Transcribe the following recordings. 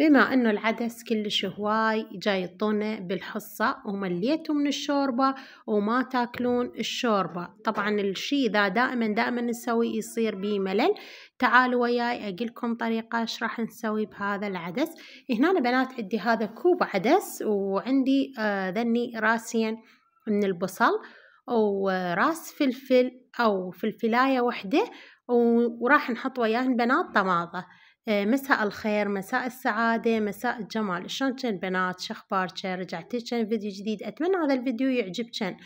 بما أنه العدس كلش هواي جاي يعطونا بالحصة ومليتوا من الشوربة وما تاكلون الشوربة طبعا الشي ذا دائما دائما نسوي يصير بيه ملل تعالوا وياي أقلكم طريقة ايش راح نسوي بهذا العدس هنا بنات عندي هذا كوب عدس وعندي آه ذني راسين من البصل وراس فلفل أو فلفلاية وحدة وراح نحط وياهن بنات طماطة إيه، مساء الخير مساء السعادة مساء الجمال شلونكن بنات شخباركن رجعتي كان فيديو جديد أتمنى هذا الفيديو يعجبكن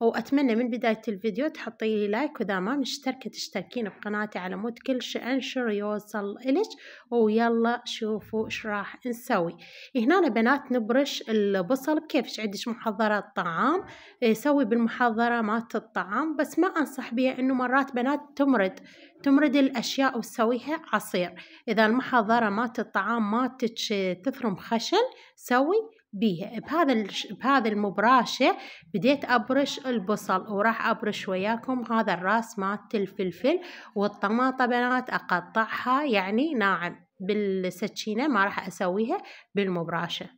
وأتمنى من بداية الفيديو تحطي لي لايك وإذا ما مشتركة تشتركين بقناتي على مود كل شيء أنشر يوصل إلك ويلا شوفوا إيش راح نسوي هنا بنات نبرش البصل بكيفش عندك محضرة طعام إيه، سوي بالمحضرة مات الطعام بس ما أنصح بها إنه مرات بنات تمرد تمرد الأشياء وتسويها عصير إذا المحضرة مات الطعام ماتك تثرم خشن سوي بيها بهذا بهذا المبرشه بديت ابرش البصل وراح ابرش وياكم هذا الراس مالت الفلفل والطماطه بنات اقطعها يعني ناعم بالسكينه ما راح اسويها بالمبرشه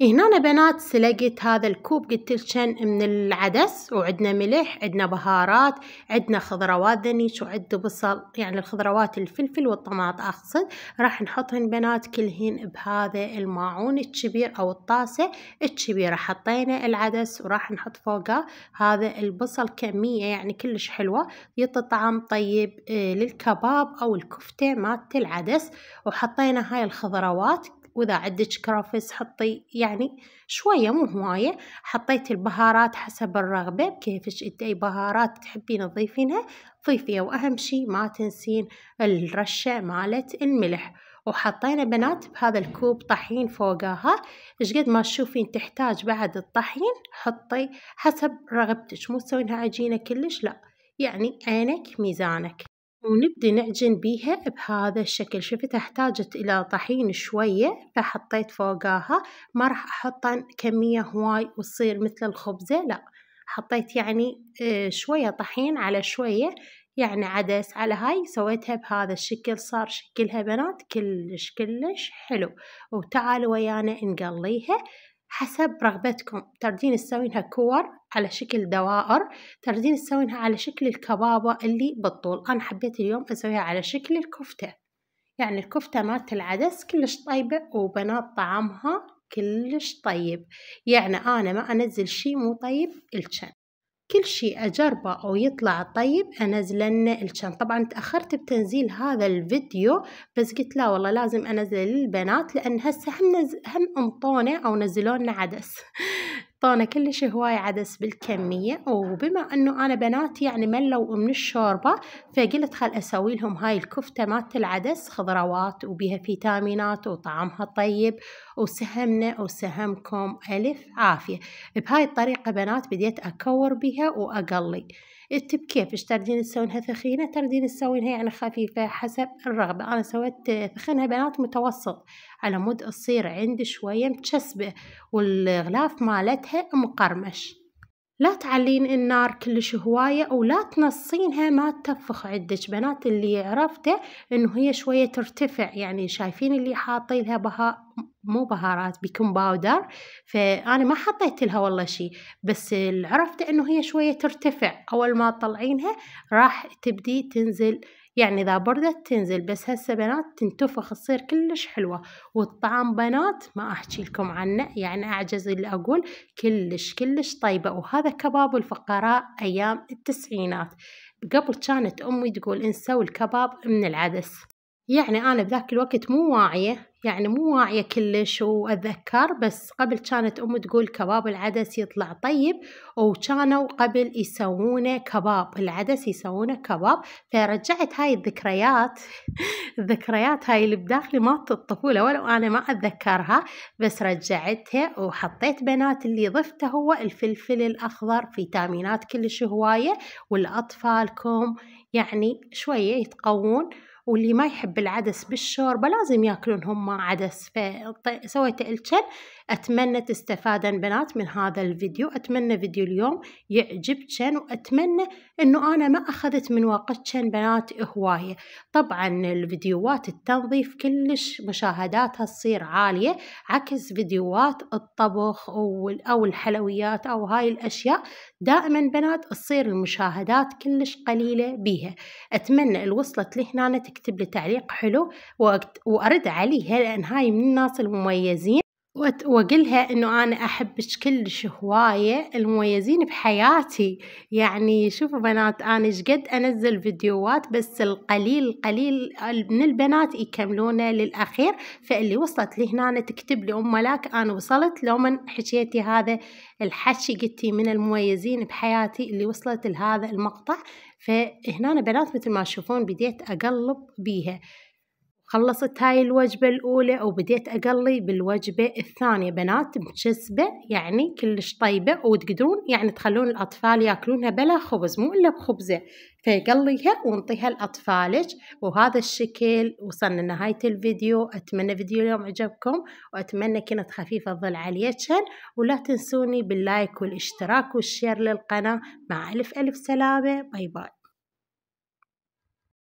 هنا بنات سلقت هذا الكوب قلت لكم من العدس وعندنا ملح عندنا بهارات عندنا خضروات دنيش وعد بصل يعني الخضروات الفلفل والطماط اقصد راح نحطهن بنات كلهن بهذا الماعون الكبير او الطاسة الكبيرة حطينا العدس وراح نحط فوقه هذا البصل كمية يعني كلش حلوة يعطي طعم طيب آه، للكباب او الكفتة مالت العدس وحطينا هاي الخضروات واذا عندك كرافس حطي يعني شوية مو هواية حطيت البهارات حسب الرغبة بكيفش انت اي بهارات تحبين تضيفينها ضيفيها واهم شي ما تنسين الرشة مالت الملح وحطينا بنات بهذا الكوب طحين فوقاها قد ما تشوفين تحتاج بعد الطحين حطي حسب رغبتك مو تسوينها عجينة كلش لا يعني عينك ميزانك ونبدي نعجن بيها بهذا الشكل شفت احتاجت الى طحين شوية فحطيت فوقاها ما راح احط كمية هواي وتصير مثل الخبزة لا حطيت يعني آه، شوية طحين على شوية يعني عدس على هاي سويتها بهذا الشكل صار شكلها بنات كلش كلش حلو وتعالوا ويانا نقليها حسب رغبتكم تردين تسوينها كور على شكل دوائر تردين تسوينها على شكل الكبابة اللي بالطول أنا حبيت اليوم أسويها على شكل الكفتة يعني الكفتة مالت العدس كلش طيبة وبنات طعمها كلش طيب يعني أنا ما أنزل شي مو طيب الشن كل شيء أجربه أو يطلع طيب أنزل الشان طبعا تأخرت بتنزيل هذا الفيديو بس قلت لا والله لازم أنزل للبنات لأن هسه هم, نز... هم انطونا أو نزلونا عدس طانا كلش هواي عدس بالكمية وبما انه انا بناتي يعني ملوا من الشوربة فقلت خل اسوي لهم هاي الكفتة مالت العدس خضروات وبها فيتامينات وطعمها طيب وسهمنا وسهمكم الف عافية بهاي الطريقة بنات بديت اكور بها واقلي كيفاش تردين تسوينها ثخينة تردين تسوينها يعني خفيفة حسب الرغبة أنا سويت ثخينها بنات متوسط على مود تصير عندي شوية متشسبة والغلاف مالتها مقرمش لا تعلين النار كلش هواية ولا تنصينها ما تتفخ عندك بنات اللي عرفته انه هي شوية ترتفع يعني شايفين اللي حاطينها بهاء مو بهارات بيكون باودر فأنا ما حطيت لها والله شي بس عرفت أنه هي شوية ترتفع أول ما تطلعينها راح تبدي تنزل يعني إذا بردت تنزل بس هسه بنات تنتفخ تصير كلش حلوة والطعم بنات ما أحكي لكم عنه يعني أعجز اللي أقول كلش كلش طيبة وهذا كباب الفقراء أيام التسعينات قبل كانت أمي تقول انسوا الكباب من العدس يعني أنا بذاك الوقت مو واعية يعني مو واعية كلش وأتذكر بس قبل كانت أمي تقول كباب العدس يطلع طيب وكانوا قبل يسوونه كباب العدس يسوونه كباب فرجعت هاي الذكريات الذكريات هاي اللي بداخلي ما الطفولة ولو أنا ما أتذكرها بس رجعتها وحطيت بنات اللي ضفته هو الفلفل الأخضر فيتامينات كلش هواية والأطفالكم يعني شوية يتقوون واللي ما يحب العدس بالشوربة لازم ياكلون هم عدس فسويت الكل أتمنى تستفادن بنات من هذا الفيديو أتمنى فيديو اليوم يعجبكن وأتمنى أنه أنا ما أخذت من وقتكن بنات هواية طبعا الفيديوهات التنظيف كلش مشاهداتها تصير عالية عكس فيديوهات الطبخ أو الحلويات أو هاي الأشياء دائما بنات تصير المشاهدات كلش قليلة بيها أتمنى الوصلت لهنا تكتب لي تعليق حلو وأرد عليها لأن هاي من الناس المميزين وأقولها إنه أنا أحبك كلش هواية المميزين بحياتي يعني شوفوا بنات أنا شقد أنزل فيديوهات بس القليل قليل من البنات يكملونه للأخير فاللي وصلت لي هنا أنا تكتب لي أم ملاك أنا وصلت لو من حكيتي هذا الحكي قلتي من المميزين بحياتي اللي وصلت لهذا المقطع فهنا بنات مثل ما تشوفون بديت أقلب بيها خلصت هاي الوجبة الأولى وبديت أقلي بالوجبة الثانية بنات بجسبة يعني كلش طيبة وتقدرون يعني تخلون الأطفال ياكلونها بلا خبز مو إلا بخبزة فيقليها ونطيها لأطفالك وهذا الشكل وصلنا لنهاية الفيديو أتمنى فيديو اليوم عجبكم وأتمنى كنت خفيفة الظل عليكم ولا تنسوني باللايك والاشتراك والشير للقناة مع ألف ألف سلامة باي باي